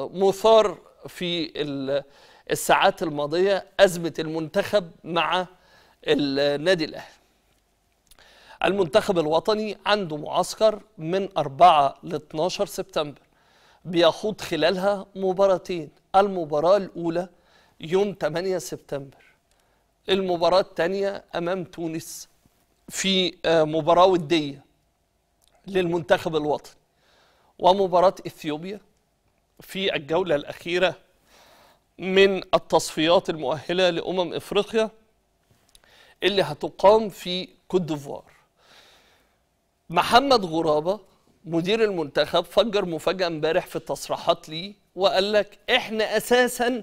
مثار في الساعات الماضية أزمة المنتخب مع النادي الأهلي المنتخب الوطني عنده معسكر من 4 ل 12 سبتمبر بيخوض خلالها مباراتين المباراة الأولى يوم 8 سبتمبر المباراة الثانية أمام تونس في آه، مباراة ودية للمنتخب الوطني ومباراة إثيوبيا في الجولة الأخيرة من التصفيات المؤهلة لأمم إفريقيا اللي هتقام في كوت ديفوار محمد غرابة مدير المنتخب فجر مفاجأة امبارح في التصريحات ليه وقال لك احنا أساسا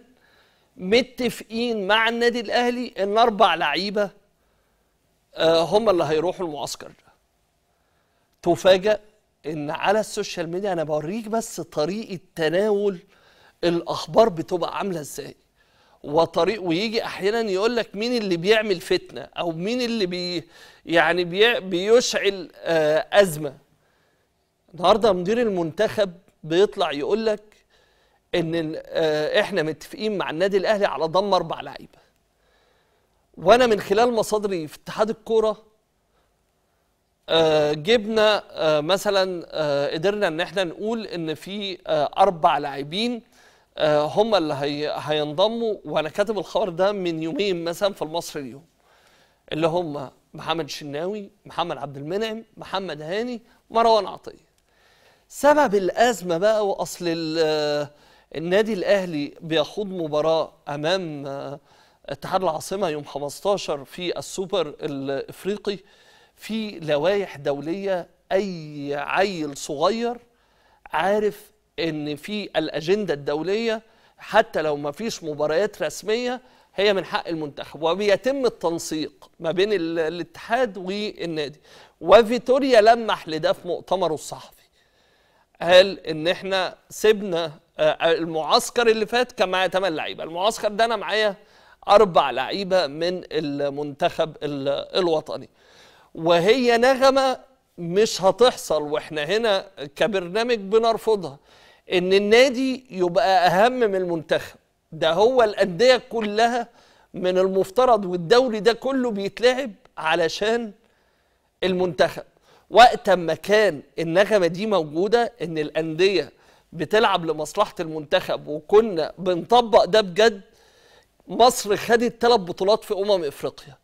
متفقين مع النادي الأهلي إن أربع لعيبة آه، هم اللي هيروحوا المعسكر ده تفاجأ ان على السوشيال ميديا انا بوريك بس طريقه تناول الاخبار بتبقى عامله ازاي وطريق ويجي احيانا يقول لك مين اللي بيعمل فتنه او مين اللي بي يعني بي بيشعل آه، ازمه النهارده مدير المنتخب بيطلع يقول لك ان آه، احنا متفقين مع النادي الاهلي على ضم اربع لعيبه وانا من خلال مصادري في اتحاد الكوره آه، جبنا آه، مثلا آه، قدرنا ان احنا نقول ان في اربع لاعبين هم اللي هي هينضموا وانا كاتب الخبر ده من يومين مثلا في المصري اليوم اللي هم محمد الشناوي محمد عبد المنعم محمد هاني مروان عطيه سبب الازمه بقى واصل النادي الاهلي بيخوض مباراه امام اتحاد العاصمه يوم 15 في السوبر الافريقي في لوائح دولية أي عيل صغير عارف إن في الأجندة الدولية حتى لو ما فيش مباريات رسمية هي من حق المنتخب وبيتم التنسيق ما بين الاتحاد والنادي وفيتوريا لمح لده في مؤتمره الصحفي قال ان احنا سيبنا آه، المعسكر اللي فات كان معايا 8 لعيبه المعسكر ده انا معايا اربع لعيبه من المنتخب الوطني وهي نغمة مش هتحصل واحنا هنا كبرنامج بنرفضها ان النادي يبقى اهم من المنتخب ده هو الانديه كلها من المفترض والدوري ده كله بيتلعب علشان المنتخب وقت ما كان النغمه دي موجوده ان الانديه بتلعب لمصلحه المنتخب وكنا بنطبق ده بجد مصر خدت ثلاث بطولات في امم افريقيا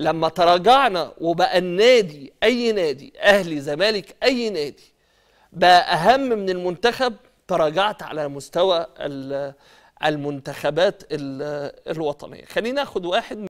لما تراجعنا وبقى النادي اي نادي اهلي زمالك اي نادي بقى اهم من المنتخب تراجعت على مستوى المنتخبات الوطنيه خلينا ناخد واحد